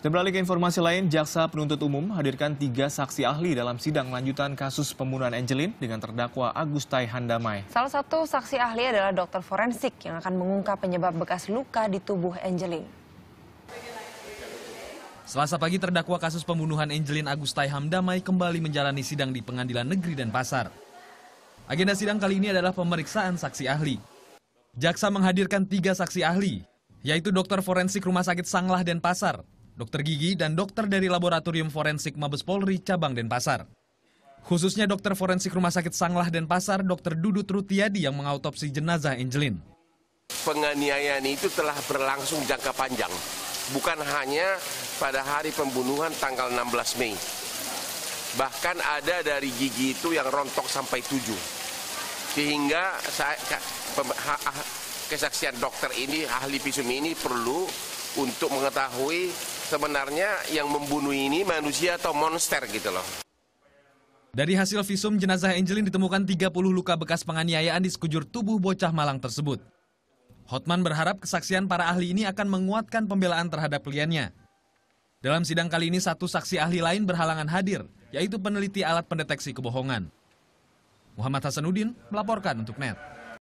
Dan beralih ke informasi lain, Jaksa Penuntut Umum hadirkan tiga saksi ahli dalam sidang lanjutan kasus pembunuhan Angelin dengan terdakwa Agus Tai Handamai. Salah satu saksi ahli adalah dokter forensik yang akan mengungkap penyebab bekas luka di tubuh Angelin. Selasa pagi terdakwa kasus pembunuhan Angelin Agus Tai Hamdamai kembali menjalani sidang di Pengadilan Negeri dan pasar. Agenda sidang kali ini adalah pemeriksaan saksi ahli. Jaksa menghadirkan tiga saksi ahli, yaitu dokter forensik Rumah Sakit Sanglah dan Pasar, dokter gigi, dan dokter dari Laboratorium Forensik Mabes Polri Cabang Denpasar. Khususnya dokter forensik Rumah Sakit Sanglah Denpasar, Dokter Dudut Rutiadi yang mengautopsi jenazah Angelin. Penganiayaan itu telah berlangsung jangka panjang, bukan hanya pada hari pembunuhan tanggal 16 Mei. Bahkan ada dari gigi itu yang rontok sampai tujuh, sehingga saya, kesaksian dokter ini ahli visum ini perlu untuk mengetahui sebenarnya yang membunuh ini manusia atau monster gitu loh. Dari hasil visum, jenazah Angelin ditemukan 30 luka bekas penganiayaan di sekujur tubuh bocah malang tersebut. Hotman berharap kesaksian para ahli ini akan menguatkan pembelaan terhadap kliennya. Dalam sidang kali ini, satu saksi ahli lain berhalangan hadir, yaitu peneliti alat pendeteksi kebohongan. Muhammad Hasanuddin melaporkan untuk NET.